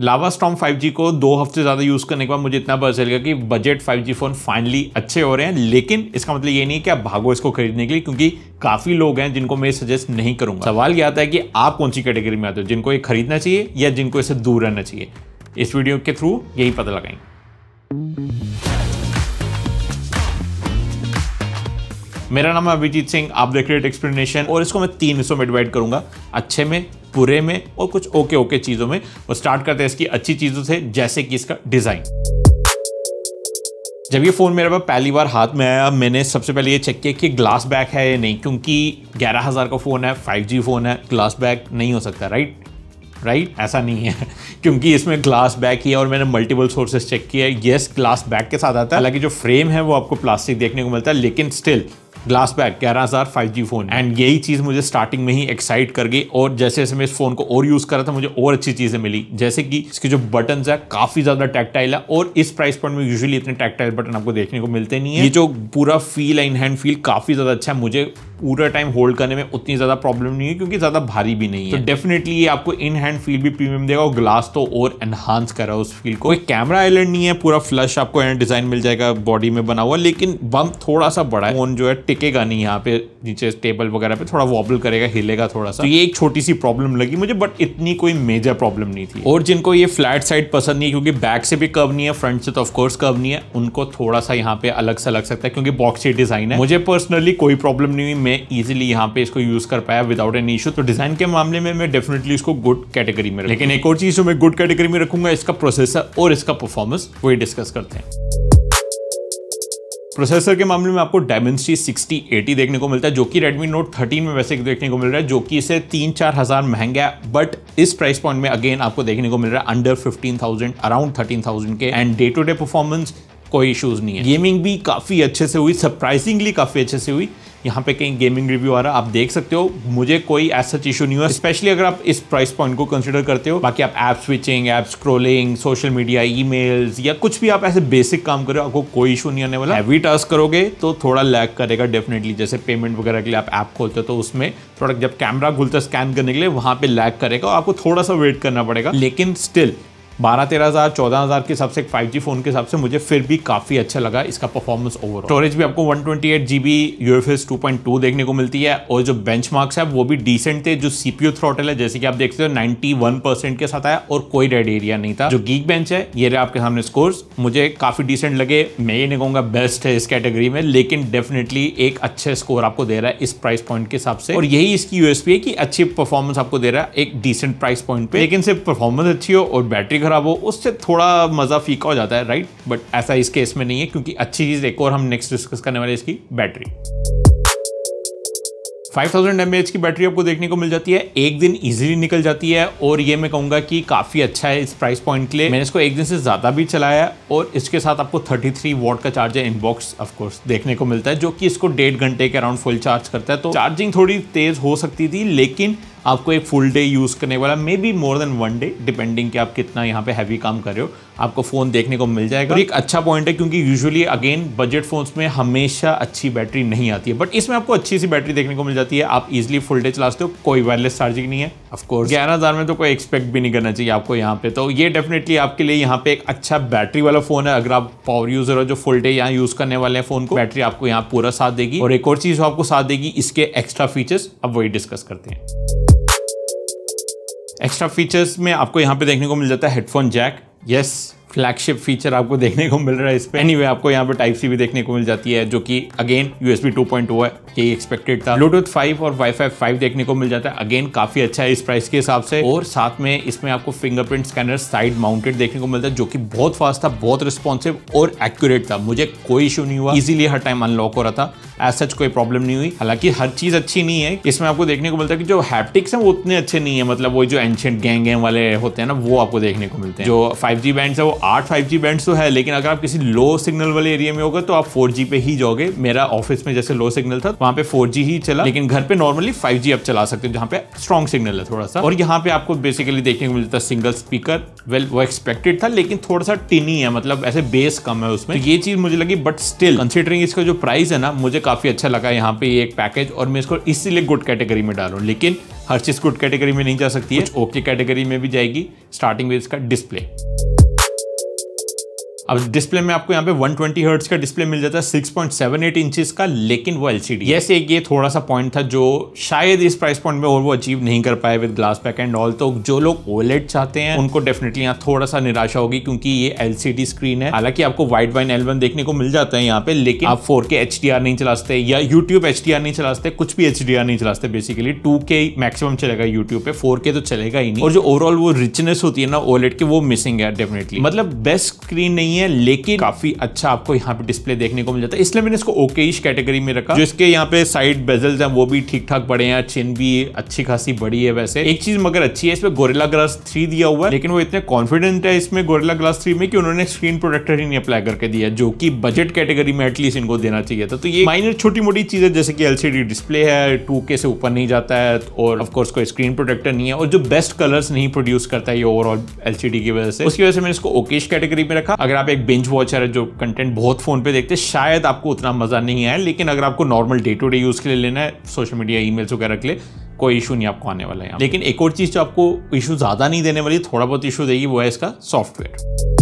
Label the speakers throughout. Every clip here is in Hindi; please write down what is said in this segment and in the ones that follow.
Speaker 1: लावा स्टॉम 5G को दो हफ्ते ज़्यादा यूज़ करने के बाद मुझे इतना पता चलेगा कि बजट 5G फ़ोन फाइनली अच्छे हो रहे हैं लेकिन इसका मतलब ये नहीं कि आप भागो इसको खरीदने के लिए क्योंकि काफ़ी लोग हैं जिनको मैं सजेस्ट नहीं करूँगा सवाल ये आता है कि आप कौन सी कैटेगरी में आते हो जिनको ये खरीदना चाहिए या जिनको इसे दूर रहना चाहिए इस वीडियो के थ्रू यही पता लगाएंगे मेरा नाम है अभिजीत सिंह आप देख रहे हैं एक्सप्लेनेशन और इसको मैं तीन हिस्सों में डिवाइड करूंगा अच्छे में बुरे में और कुछ ओके ओके चीज़ों में वो स्टार्ट करते हैं इसकी अच्छी चीज़ों से जैसे कि इसका डिज़ाइन जब ये फ़ोन मेरे पास पहली बार हाथ में आया मैंने सबसे पहले ये चेक किया कि ग्लास बैक है या नहीं क्योंकि ग्यारह हज़ार का फ़ोन है 5G फ़ोन है ग्लास बैक नहीं हो सकता राइट राइट ऐसा नहीं है क्योंकि इसमें ग्लास बैक ही है और मैंने मल्टीपल सोर्सेज चेक किया है येस ग्लास बैक के साथ आता है हालांकि जो फ्रेम है वो आपको प्लास्टिक देखने को मिलता है लेकिन स्टिल ग्लास बैक ग्यारह हज़ार फाइव जी फोन एंड यही चीज़ मुझे स्टार्टिंग में ही एक्साइट कर गई और जैसे जैसे मैं इस फोन को और यूज़ कर रहा था मुझे और अच्छी चीज़ें मिली जैसे कि इसके जो बटन है काफ़ी ज़्यादा टैक्टाइल है और इस प्राइस पॉइंट में यूजली इतने टैक्टाइल बटन आपको देखने को मिलते नहीं है ये जो पूरा फील एंड हैंड फील काफ़ी ज़्यादा अच्छा है मुझे पूरा टाइम होल्ड करने में उतनी ज़्यादा प्रॉब्लम नहीं है क्योंकि ज़्यादा भारी भी नहीं तो है तो डेफिनेटली ये आपको इन हैंड फील भी प्रीमियम देगा और ग्लास तो और एनहांस कर रहा है उस फील को कैमरा आइलैंड नहीं है पूरा फ्लश आपको डिज़ाइन मिल जाएगा बॉडी में बना हुआ लेकिन बम थोड़ा सा बड़ा है फोन जो है टिकेगा नहीं यहाँ पे नीचे टेबल वगैरह पे थोड़ा वॉबल करेगा हिलेगा थोड़ा सा तो ये एक छोटी सी प्रॉब्लम लगी मुझे बट इतनी कोई मेजर प्रॉब्लम नहीं थी और जिनको ये फ्लैट साइड पसंद नहीं है क्योंकि बैक से भी कव नहीं है फ्रंट से तो ऑफकोर्स कव नहीं है उनको थोड़ा सा यहाँ पे अलग सा लग सकता है क्योंकि बॉक्स डिजाइन है मुझे पर्सनली कोई प्रॉब्लम नहीं हुई में ईजिली यहाँ पे इसको यूज़ कर पाया विदाउट एनी इशू तो डिज़ाइन के मामले में मैं डेफिनेटली इसको गुड कैटेगरी में लेकिन एक और चीज़ जो मैं गुड कैटेगरी में रखूंगा इसका प्रोसेसर और इसका परफॉर्मेंस वही डिस्कस करते हैं प्रोसेसर के मामले में आपको डायमेंसी सिक्सटी एटी देखने को मिलता है जो कि Redmi Note 13 में वैसे देखने को मिल रहा है जो कि इसे तीन चार हज़ार महंगा है बट इस प्राइस पॉइंट में अगेन आपको देखने को मिल रहा है अंडर 15,000 अराउंड 13,000 के and day to day performance कोई इश्यूज नहीं है गेमिंग भी काफ़ी अच्छे से हुई सरप्राइजिंगली काफ़ी अच्छे से हुई यहाँ पे कहीं गेमिंग रिव्यू आ रहा आप देख सकते हो मुझे कोई ऐसा इशू नहीं हुआ स्पेशली अगर आप इस प्राइस पॉइंट को कंसिडर करते हो बाकी आप app switching app scrolling social media ई या कुछ भी आप ऐसे बेसिक काम करो आपको कोई इशू नहीं आने वाला हैवी टास्क करोगे तो थोड़ा लैक करेगा डेफिनेटली जैसे पेमेंट वगैरह के लिए आप ऐप खोलते हो तो उसमें थोड़ा जब कैमरा खुलता है स्कैन करने के लिए वहाँ पे लैक करेगा आपको थोड़ा सा वेट करना पड़ेगा लेकिन स्टिल बारह तेरह हज़ार चौदह हज़ार के हिसाब से एक फाइव जी फ़ोन के हिसाब से मुझे फिर भी काफ़ी अच्छा लगा इसका परफॉर्मेंस ओवर स्टोरेज भी आपको one twenty eight G B U F two point two देखने को मिलती है और जो बेंच मार्क्स है वो भी डिसेंट थे जो सी पी है जैसे कि आप देखते हो नाइन्टी वन परसेंट के साथ आया और कोई रेड एरिया नहीं था जो गीक बेंच है ये रहे आपके सामने स्कोर्स मुझे काफ़ी डिसेंट लगे मैं ये नहीं कहूँगा बेस्ट है इस कैटेगरी में लेकिन डेफिनेटली एक अच्छे स्कोर आपको दे रहा है इस प्राइस पॉइंट के हिसाब से और यही इसकी यूएसपी है कि अच्छी परफॉर्मेंस आपको दे रहा है एक डिसेंट प्राइस पॉइंट पे लेकिन सिर्फ परफॉर्मेंस अच्छी हो और बैटरी ख़राब हो उससे थोड़ा मज़ा फीका हो जाता है राइट बट ऐसा इस केस में नहीं है क्योंकि अच्छी चीज़ एक और हम नेक्स्ट डिस्कस करने वाले इसकी बैटरी 5000 थाउजेंड की बैटरी आपको देखने को मिल जाती है एक दिन इजीली निकल जाती है और ये मैं कहूँगा कि काफ़ी अच्छा है इस प्राइस पॉइंट के लिए मैंने इसको एक दिन से ज़्यादा भी चलाया और इसके साथ आपको 33 थ्री वॉट का चार्जर इनबॉक्स ऑफकोर्स देखने को मिलता है जो कि इसको डेढ़ घंटे के अराउंड फुल चार्ज करता है तो चार्जिंग थोड़ी तेज़ हो सकती थी लेकिन आपको एक फुल डे यूज़ करने वाला maybe more than one day depending कि आप कितना यहाँ पे हैवी काम कर रहे हो आपको फ़ोन देखने को मिल जाएगा और एक अच्छा पॉइंट है क्योंकि यूजुअली अगेन बजट फ़ोन्स में हमेशा अच्छी बैटरी नहीं आती है बट इसमें आपको अच्छी सी बैटरी देखने को मिल जाती है आप इजिली फुल डे चलाते हो कोई वायरलेस चार्जिंग नहीं है ऑफकोर्स ग्यारह हज़ार में तो कोई एक्सपेक्ट भी नहीं करना चाहिए आपको यहाँ पे तो ये डेफिनेटली आपके लिए यहाँ पे एक अच्छा बैटरी वाला फ़ोन है अगर आप पावर यूज़र हो जो फुल डे यहाँ यूज़ करने वाले हैं फ़ोन को बैटरी आपको यहाँ पूरा साथ देगी और एक और चीज़ आपको साथ देगी इसके एक्स्ट्रा फीचर्स अब वही डिस्कस करते हैं एक्स्ट्रा फीचर्स में आपको यहाँ पे देखने को मिल जाता है headphone jack Yes. Flagship feature आपको देखने को मिल रहा है पर एनी anyway, आपको यहाँ पे टाइप सी भी देखने को मिल जाती है जो कि अगेन यूएसबी 2.0 है यही एक्सपेक्टेड था ब्लूटूथ 5 और वाईफाई 5 देखने को मिल जाता है अगेन काफी अच्छा है इस प्राइस के हिसाब से और साथ में इसमें आपको फिंगरप्रिंट स्कैनर साइड माउंटेड देखने को मिलता है जो कि बहुत फास्ट था बहुत रिस्पॉन्सिव और एक्यूरेट था मुझे कोई इशू नहीं हुआ इजीली हर टाइम अनलॉक हो रहा था एज सच कोई प्रॉब्लम नहीं हुई हालांकि हर चीज अच्छी नहीं है इसमें आपको देखने को मिलता है कि जो हैप्टिक्स हैं वो उतने अच्छे नहीं है मतलब वो जो एंशियंट गैंग वाले होते हैं ना वो आपको देखने को मिलते हैं जो फाइव जी बैंड है वो आठ फाइव जी बैंड तो है लेकिन अगर आप किसी लो सिग्नल वाले एरिया में होगा तो आप फोर जी पे ही जाओगे मेरा ऑफिस में जैसे लो सिग्नल था वहाँ पे फोर जी ही चला लेकिन घर पे नॉर्मली फाइव जी आप चला सकते हो जहाँ पे स्ट्रॉन्ग सिग्नल है थोड़ा सा और यहाँ पे आपको बेसिकली देखने को मिलता है सिंगल स्पीकर वेल वो एक्सपेक्टेड था लेकिन थोड़ा सा टिनी है मतलब ऐसे बेस कम है उसमें तो ये चीज मुझे लगी बट स्टिल कंसिडरिंग इसका जो प्राइस है ना मुझे काफी अच्छा लगा यहाँ पे ये एक पैकेज और मैं इसको इसीलिए गुड कैटेगरी में डालू लेकिन हर चीज गुड कैटेगरी में नहीं जा सकती है ओके कैटेगरी में भी जाएगी स्टार्टिंग विद इसका डिस्प्ले अब डिस्प्ले में आपको यहाँ पे 120 ट्वेंटी का डिस्प्ले मिल जाता है 6.78 इंचेस का लेकिन वो एलसीडी सी एक ये थोड़ा सा पॉइंट था जो शायद इस प्राइस पॉइंट में और वो अचीव नहीं कर पाए with glass pack and all तो जो लोग ओलेट चाहते हैं उनको डेफिनेटली यहाँ थोड़ा सा निराशा होगी क्योंकि ये एलसीडी स्क्रीन है हालांकि आपको व्हाइट वाइन एलवन देखने को मिल जाता है यहाँ पे लेकिन आप फोर के नहीं चला सकते या यूट्यूब एच नहीं चला सकते कुछ भी एच नहीं चला सकते बेसिकली टू मैक्सिमम चलेगा यूट्यूब पे फोर तो चलेगा ही नहीं और जो ओवरऑल वो रिचनेस होती है ना ओलेट की वो मिसिंग है डेफिनेटली मतलब बेस्ट स्क्रीन नहीं नहीं है लेकिन काफी अच्छा आपको यहाँ पे डिस्प्ले देखने को मिल जाता है इसलिए मैंने इसको ओकेश कैटेगरी में रखा जो इसके यहाँ पे साइड बेजल है वो भी ठीक ठाक बड़े हैं चिन भी अच्छी खासी बड़ी है वैसे एक चीज मगर अच्छी है इसमें गोरेला ग्लास थ्री दिया हुआ है लेकिन वो इतने कॉन्फिडेंट है इसमें गोरेला ग्लास थ्री में कि उन्होंने स्क्रीन प्रोटेक्टर ही नहीं अप्लाई करके दिया जो कि बजट कैटेगरी में एटलीस्ट इनको देना चाहिए था तो ये माइनर छोटी मोटी चीजें जैसे कि एलसीडी डिस्प्ले है टू के से ऊपर नहीं जाता है और ऑफकोर्स कोई स्क्रीन प्रोटेक्टर नहीं है और जो बेस्ट कलर्स नहीं प्रोड्यूस करता है ये ओवरऑल एलसीडी की वजह से उसकी वजह से मैंने इसको ओकेश कैटेगरी में रखा अगर आप आप एक बेंच वॉचर है जो कंटेंट बहुत फ़ोन पे देखते हैं शायद आपको उतना मज़ा नहीं आया लेकिन अगर आपको normal day to day use के लिए लेना है सोशल मीडिया ई मेल्स वगैरह के लिए कोई इशू नहीं आपको आने वाला है लेकिन एक और चीज़ जो आपको इशू ज़्यादा नहीं देने वाली थोड़ा बहुत इशू देगी वो है इसका सॉफ्टवेयर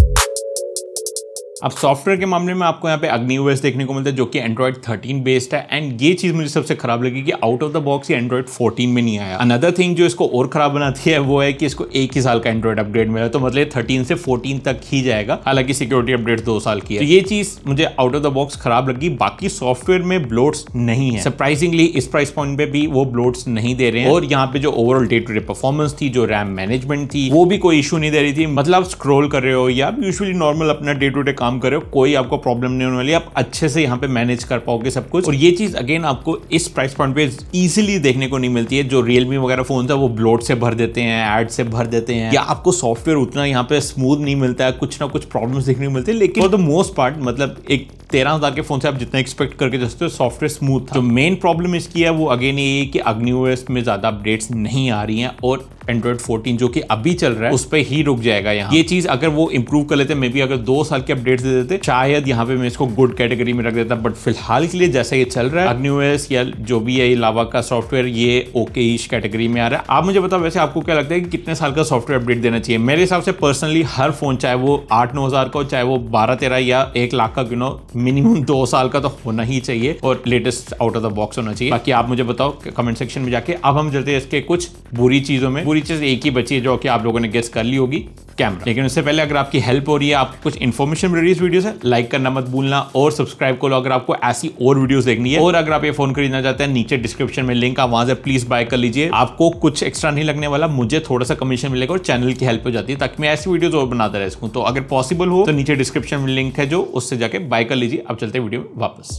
Speaker 1: अब सॉफ्टवेयर के मामले में आपको यहाँ पे अग्नि ओएस देखने को मिलता है जो कि एंड्रॉइड 13 बेस्ड है एंड ये चीज़ मुझे सबसे खराब लगी कि आउट ऑफ द बॉक्स ये एंड्रॉइड 14 में नहीं आया अनदर थिंग जो इसको और खराब बनाती है वो है कि इसको एक ही साल का एंड्रॉइड अपग्रेड मिला तो मतलब थर्टीन से फोर्टीन तक ही जाएगा हालांकि सिक्योरिटी अपडेट दो साल की है तो ये चीज़ मुझे आउट ऑफ द बॉक्स खराब लगी बाकी सॉफ्टवेयर में ब्लोट्स नहीं है सरप्राइजिंगली इस प्राइस पॉइंट पे भी वो ब्लोट्स नहीं दे रहे हैं और यहाँ पे जो overall day to day performance थी जो रैम मैनेजमेंट थी वो भी कोई इशू नहीं दे रही थी मतलब स्क्रोल कर रहे हो या यूजली नॉर्मल अपना डे टू डे काम काम कर रहे हो कोई आपको प्रॉब्लम नहीं होने वाली आप अच्छे से यहाँ पे मैनेज कर पाओगे सब कुछ और ये चीज़ अगेन आपको इस प्राइस पॉइंट पे ईजिली देखने को नहीं मिलती है जो रियलमी वगैरह फोन है वो ब्लोट से भर देते हैं एड से भर देते हैं या आपको सॉफ्टवेयर उतना यहाँ पे स्मूथ नहीं मिलता है कुछ ना कुछ प्रॉब्लम देखने को मिलती है लेकिन द मोस्ट पार्ट मतलब एक तेरह हजार के फोन से आप जितना एक्सपेक्ट करके हो सॉफ्टवेयर स्मूथ था जो मेन प्रॉब्लम इसकी है वो अगेन ये है कि अग्निओएस में ज़्यादा अपडेट्स नहीं आ रही हैं और एंड्रॉइड 14 जो कि अभी चल रहा है उस पर ही रुक जाएगा यहाँ ये चीज अगर वो इंप्रूव कर लेते मे बी अगर दो साल के अपडेट दे देते शायद यहाँ पे मैं इसको गुड कैटेगरी में रख देता बट फिलहाल के लिए जैसा ये चल रहा है अग्निवेस या जो भी है लावा का सॉफ्टवेयर ये ओके इस कैटेगरी में आ रहा है आप मुझे बताओ वैसे आपको क्या लगता है कि कितने साल का सॉफ्टवेयर अपडेट देना चाहिए मेरे हिसाब से पर्सनली हर फोन चाहे वो आठ नौ हजार का हो चाहे वो बारह तेरह या एक लाख का गिनो मिनिमम दो साल का तो होना ही चाहिए और latest out of the box होना चाहिए बाकी आप मुझे बताओ कमेंट सेक्शन में जाके अब हम चलते हैं इसके कुछ बुरी चीजों में पूरी चीज़ एक ही बची है जो कि आप लोगों ने गेस कर ली होगी कैमरा लेकिन उससे पहले अगर आपकी हेल्प हो रही है आप कुछ इन्फॉर्मेशन रिलीज वीडियोस है लाइक करना मत भूलना और सब्सक्राइब करो अगर आपको ऐसी और वीडियोस देखनी है और अगर आप ये फोन खरीदना चाहते हैं नीचे डिस्क्रिप्शन में लिंक आप वहां से प्लीज बाय कर लीजिए आपको कुछ एक्स्ट्रा नहीं लगने वाला मुझे थोड़ा सा कमीशन मिलेगा और चैनल की हेल्प हो जाती है ताकि मैं ऐसी वीडियो और बनाता रह सकूँ तो अगर पॉसिबल हो तो नीचे डिस्क्रिप्शन में लिंक है जो उससे जाके बाय कर लीजिए आप चलते वीडियो में वापस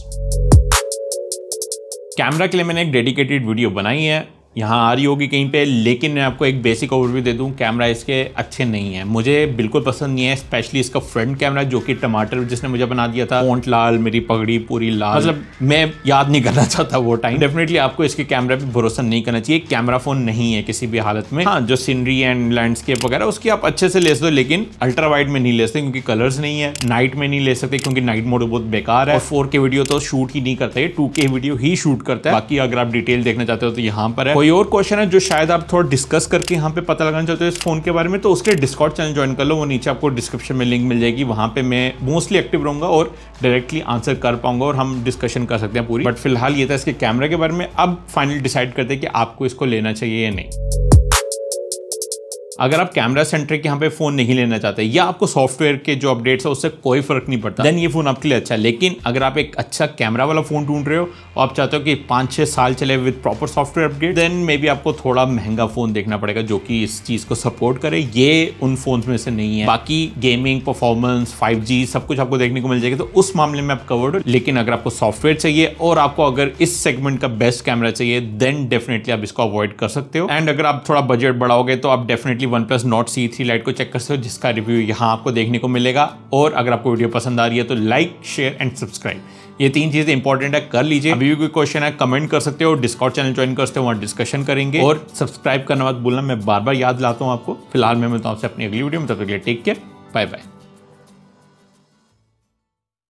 Speaker 1: कैमरा के लिए मैंने एक डेडिकेटेड वीडियो बनाई है यहाँ आ रही होगी कहीं पे लेकिन मैं आपको एक बेसिक ओवरव्यू दे दूँ कैमरा इसके अच्छे नहीं है मुझे बिल्कुल पसंद नहीं है स्पेशली इसका फ्रंट कैमरा जो कि टमाटर जिसने मुझे बना दिया था पोंट लाल मेरी पगड़ी पूरी लाल मतलब मैं याद नहीं करना चाहता वो टाइम डेफिनेटली आपको इसके कैमरा पे भरोसा नहीं करना चाहिए कैमरा फोन नहीं है किसी भी हालत में हाँ जो सीनरी एंड लैंडस्केप वगैरह उसकी आप अच्छे से ले सकते हो लेकिन अल्ट्रा वाइड में नहीं ले सकते क्योंकि कलर्स नहीं है नाइट में नहीं ले सकते क्योंकि नाइट मोड बहुत बेकार है फोर के वीडियो तो शूट ही नहीं करता है टू के वीडियो ही शूट करता है बाकी अगर आप डिटेल देखना चाहते हो तो यहाँ पर है कोई और क्वेश्चन है जो शायद आप थोड़ा डिस्कस करके यहाँ पे पता लगाना चाहते हो इस फ़ोन के बारे में तो उसके डिस्कॉर्ड चैनल ज्वाइन कर लो वो नीचे आपको डिस्क्रिप्शन में लिंक मिल जाएगी वहाँ पे मैं मोस्टली एक्टिव रहूँगा और डायरेक्टली आंसर कर पाऊंगा और हम डिस्कशन कर सकते हैं पूरी बट फिलहाल ये था इसके कैमरा के बारे में अब फाइनल डिसाइड करते हैं कि आपको इसको लेना चाहिए या नहीं अगर आप कैमरा सेंट्रिक यहाँ पे फोन नहीं लेना चाहते या आपको सॉफ्टवेयर के जो अपडेट्स है उससे कोई फर्क नहीं पड़ता देन ये फोन आपके लिए अच्छा है लेकिन अगर आप एक अच्छा कैमरा वाला फोन ढूंढ रहे हो और आप चाहते हो कि पांच छह साल चले with proper software update then maybe आपको थोड़ा महंगा फोन देखना पड़ेगा जो कि इस चीज को सपोर्ट करे ये उन फोन में से नहीं है बाकी गेमिंग परफॉर्मेंस फाइव सब कुछ आपको देखने को मिल जाएगा तो उस मामले में आप कवर्ड हो लेकिन अगर आपको सॉफ्टवेयर चाहिए और आपको अगर इस सेगमेंट का बेस्ट कैमरा चाहिए देन डेफिनेटली आप इसको अवॉइड कर सकते हो एंड अगर आप थोड़ा बजट बढ़ाओगे तो आप डेफिनेटली कि OnePlus Nord C three lite को चेक कर सकते हो जिसका रिव्यू यहाँ आपको देखने को मिलेगा और अगर आपको वीडियो पसंद आ रही है तो लाइक शेयर एंड सब्सक्राइब ये तीन चीज़ें इंपॉर्टेंट है कर लीजिए अभी भी कोई क्वेश्चन है कमेंट कर सकते हो डिस्कॉट चैनल ज्वाइन कर सकते हो वहाँ डिस्कशन करेंगे और सब्सक्राइब करना मत बोलना मैं बार बार याद लाता हूँ आपको फिलहाल मैं मिलता हूँ आपसे अपनी अगली वीडियो में तब तक के लिए टेक केयर बाय बाय